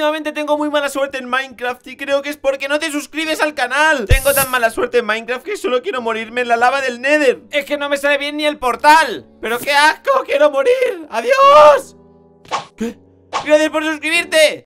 últimamente tengo muy mala suerte en Minecraft y creo que es porque no te suscribes al canal Tengo tan mala suerte en Minecraft que solo quiero morirme en la lava del Nether Es que no me sale bien ni el portal Pero qué asco, quiero morir, adiós ¿Qué? Gracias por suscribirte